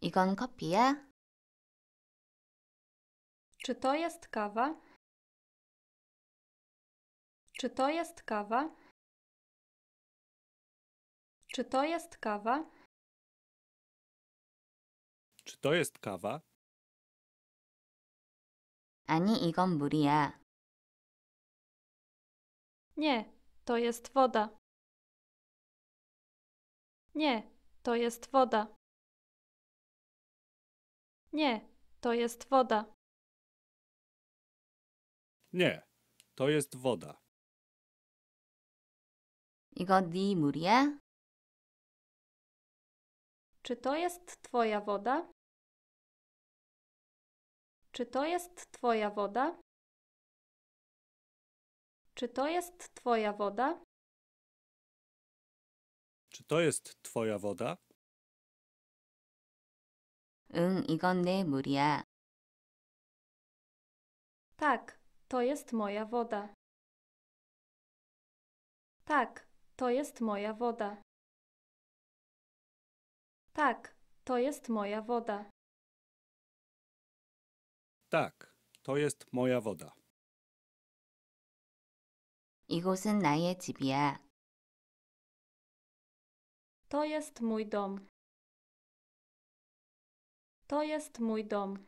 이건 커피야? Czy to jest kawa? Czy to jest kawa? Czy to jest kawa? Czy to jest kawa? 아니, 이건 물이야. Nie, to jest woda. Nie, to jest woda. Nie, to jest woda. Nie, to jest woda. 이거 네 물이야? Czy to jest twoja woda? Czy to jest twoja woda? Czy to jest twoja woda? Czy to jest twoja woda? 응, 이건 내 물이야. Tak, to jest moja woda. Tak, to jest moja woda. Tak, to jest moja woda. Tak, to jest moja woda. 이곳은 나의 집이야. To jest mój dom. To jest mój dom.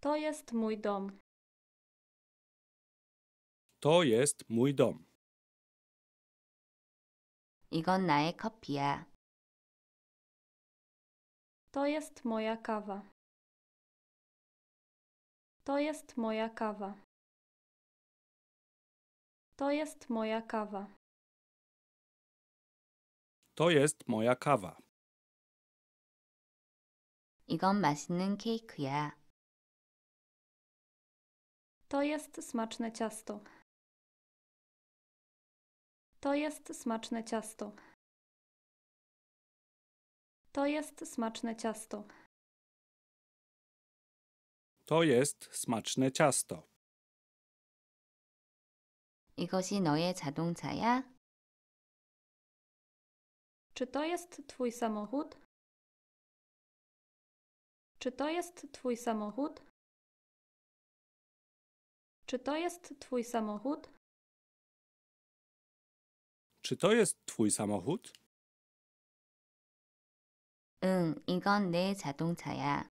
To jest mój dom. To jest mój dom. 이건 나의 커피야. To jest moja kawa. To jest moja kawa. To jest moja kawa. To jest moja kawa. 이건 맛있는 케이크야. To jest smaczne ciasto. To jest smaczne ciasto. To jest smaczne ciasto. To jest smaczne ciasto. 이것이 너의 자동차야? Czy to jest twój samochód? Czy to jest Twój samochód? Czy to jest Twój samochód? Czy to jest Twój samochód? 응, 이건 내 자동차야.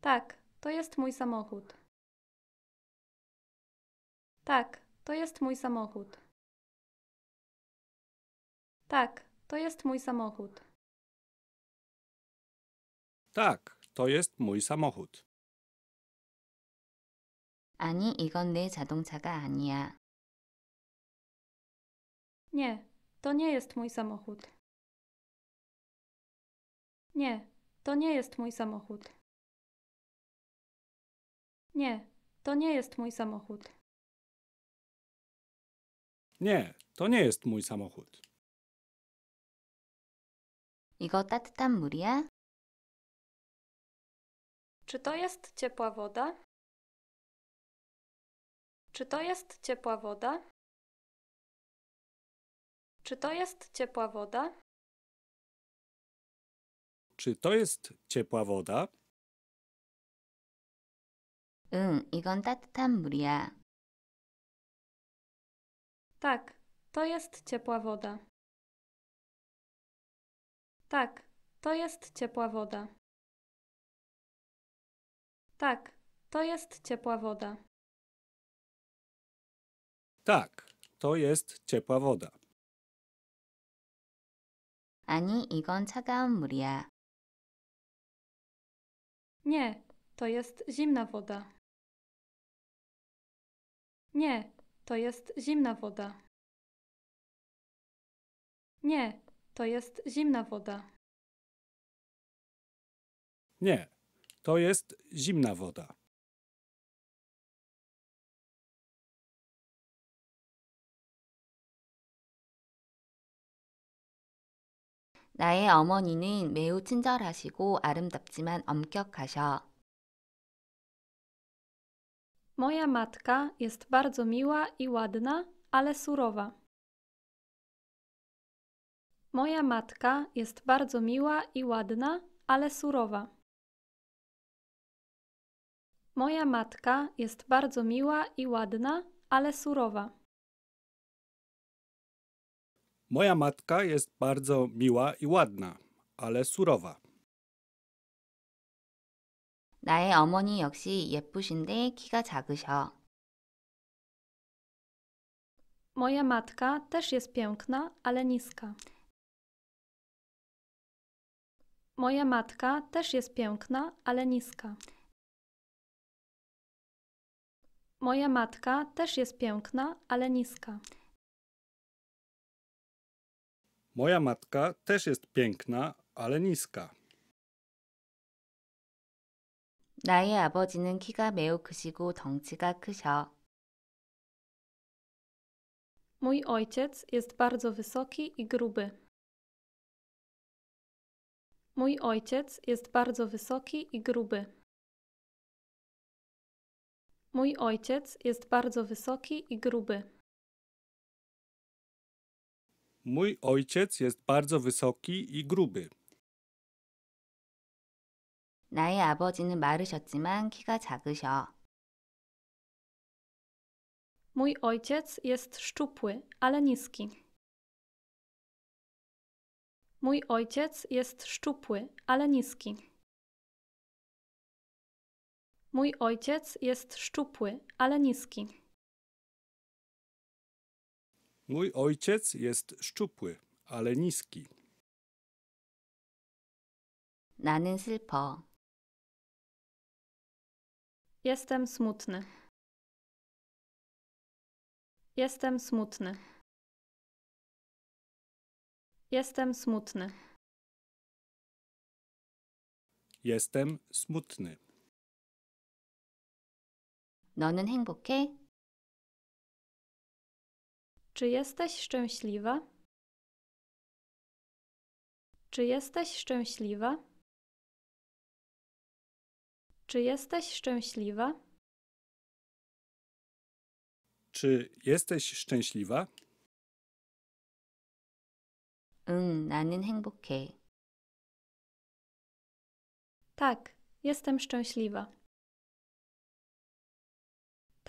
Tak, to jest mój samochód. Tak, to jest mój samochód. Tak, to jest mój samochód. Tak, to jest mój samochód. Ani, 이건 내 자동차가 아니야. Nie, to nie jest mój samochód. Nie, to nie jest mój samochód. Nie, to nie jest mój samochód. Nie, to nie jest mój samochód. 이거 따뜻한 물이야? Czy to jest ciepła woda? Czy to jest ciepła woda? Czy to jest ciepła woda? Czy to jest ciepła woda? 응, mm, 이건 따뜻한 Tak, to jest ciepła woda. Tak, to jest ciepła woda. Tak, to jest ciepła woda. Tak, to jest ciepła woda. Ani, 이건 차가운 물이야. Nie, to jest zimna woda. Nie, to jest zimna woda. Nie, to jest zimna woda. Nie, to jest zimna woda. Naje 어머니는 매우 친절하시고 아름답지만 엄격하셔. Moja matka jest bardzo miła i ładna, ale surowa. Moja matka jest bardzo miła i ładna, ale surowa. Moja matka jest bardzo miła i ładna, ale surowa. Moja matka jest bardzo miła i ładna, ale surowa. 나의 어머니 역시 예쁘신데 키가 작으셔. Moja matka też jest piękna, ale niska. Moja matka też jest piękna, ale niska. Moja matka też jest piękna, ale niska. Moja matka też jest piękna, ale niska. 나의 아버지는 키가 매우 크시고 덩치가 크셔. Mój ojciec jest bardzo wysoki i gruby. Mój ojciec jest bardzo wysoki i gruby. Mój ojciec jest bardzo wysoki i gruby. Mój ojciec jest bardzo wysoki i gruby. 나의 아버지는 마르셨지만 키가 작으셔. Mój ojciec jest szczupły, ale niski. Mój ojciec jest szczupły, ale niski. Mój ojciec jest szczupły, ale niski. Mój ojciec jest szczupły, ale niski. 나는 슬퍼. Jestem smutny. Jestem smutny. Jestem smutny. Jestem smutny. 너는 행복해? Czy jesteś szczęśliwa? Czy jesteś szczęśliwa? Czy jesteś szczęśliwa? Czy jesteś szczęśliwa? 응, mm, 나는 행복해. Tak, jestem szczęśliwa.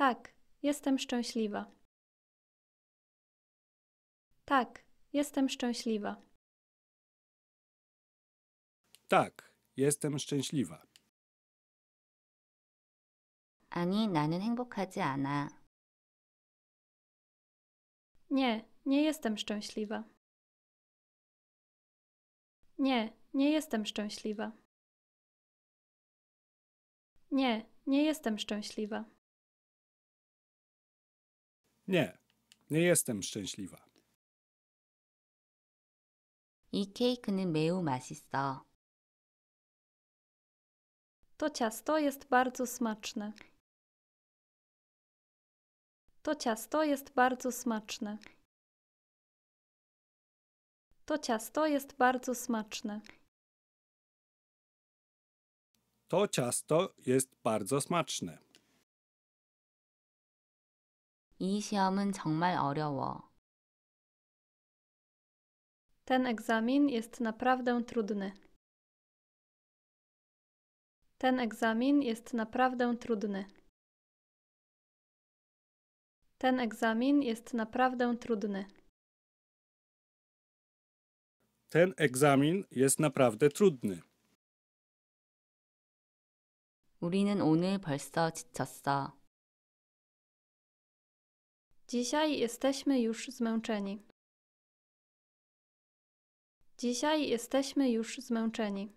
Tak, jestem szczęśliwa. Tak, jestem szczęśliwa. Tak, jestem szczęśliwa. 아니, 나는 행복하지 않아. Nie, nie jestem szczęśliwa. Nie, nie jestem szczęśliwa. Nie, nie jestem szczęśliwa. Nie, nie jestem szczęśliwa. 매우 맛있어. To ciasto jest bardzo smaczne. To ciasto jest bardzo smaczne. To ciasto jest bardzo smaczne. To ciasto jest bardzo smaczne. 이 시험은 정말 어려워. Ten egzamin jest naprawdę trudny. Ten egzamin jest naprawdę trudny. Ten egzamin jest naprawdę trudny. Ten egzamin jest naprawdę trudny. 우리는 오늘 벌써 지쳤어. Dzisiaj jesteśmy już zmęczeni. Dzisiaj jesteśmy już zmęczeni.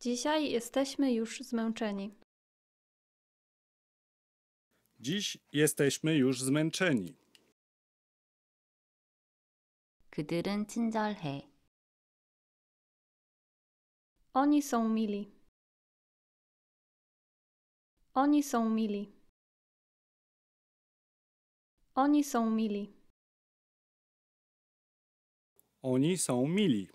Dzisiaj jesteśmy już zmęczeni. Dziś jesteśmy już zmęczeni. 그들은 친절해. Oni są mili. Oni są mili. Oni są mili. Oni są mili.